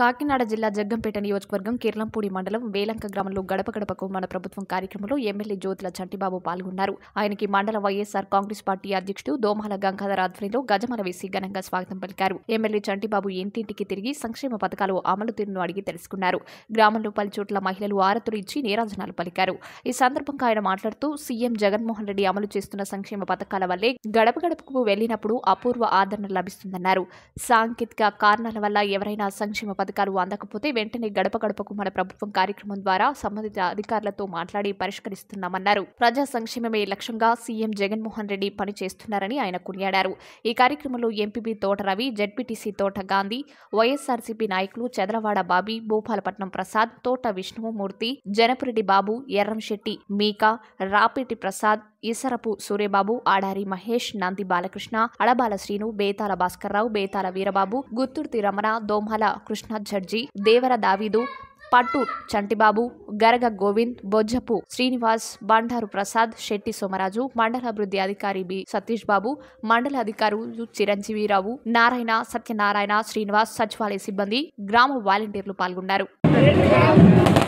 కాకినాడ జిల్లా జగ్గంపేట నియోజకవర్గం కిర్లంపూడి మండలం వేలంక గ్రామంలో గడప గడపకు మన ప్రభుత్వం కార్యక్రమంలో ఎమ్మెల్యే జ్యోతుల చంటిబాబు పాల్గొన్నారు ఆయనకి మండల వైఎస్ఆర్ కాంగ్రెస్ పార్టీ అధ్యక్షుడు దోమాల గంగాధర్ ఆధ్వర్యంలో గజమల వేసి ఘనంగా స్వాగతం పలికారు ఎమ్మెల్యే చంటిబాబు ఇంటింటికి తిరిగి సంక్షేమ పథకాలు అమలు తీరును అడిగి తెలుసుకున్నారు గ్రామంలో పలుచోట్ల మహిళలు ఆరతులు ఇచ్చి నీరాజనాలు పలికారు ఈ సందర్భంగా ఆయన మాట్లాడుతూ సీఎం జగన్మోహన్ రెడ్డి అమలు చేస్తున్న సంక్షేమ పథకాల వల్లే గడప గడపకు వెళ్లినప్పుడు అపూర్వ ఆదరణ లభిస్తుందన్నారు సాంకేతిక కారణాల వల్ల ఎవరైనా సంక్షేమ పథకాలు అందకపోతే వెంటనే గడప గడపకు మన ప్రభుత్వం కార్యక్రమం ద్వారా సంబంధిత అధికారులతో మాట్లాడి పరిష్కరిస్తున్నామన్నారు ప్రజా సంక్షేమమే లక్ష్యంగా సీఎం జగన్మోహన్ రెడ్డి పనిచేస్తున్నారని ఆయన కొనియాడారు ఈ కార్యక్రమంలో ఎంపీబీ తోట రవి జడ్పీటీసీ తోట గాంధీ వైఎస్ఆర్సీపీ నాయకులు చదలవాడ బాబీ భూపాలపట్నం ప్రసాద్ తోట విష్ణుమూర్తి జనపురెడ్డి బాబు ఎర్రంశెట్టి మీకా రాపిటి ప్రసాద్ ఈసరపు సూర్యబాబు ఆడారి మహేష్ నంది బాలకృష్ణ అడబాల శ్రీను బేతాల భాస్కర్రావు బేతాల వీరబాబు గుత్తుర్తి రమణ దోమల కృష్ణ జడ్జి దేవర దావీదు పట్టు చంటిబాబు గరగ గోవింద్ బొజ్జపు శ్రీనివాస్ బండారు ప్రసాద్ శెట్టి సోమరాజు మండల అభివృద్ధి అధికారి బి సతీష్ బాబు మండల అధికారులు చిరంజీవిరావు నారాయణ సత్యనారాయణ శ్రీనివాస్ సచివాలయ సిబ్బంది గ్రామ వాలంటీర్లు పాల్గొన్నారు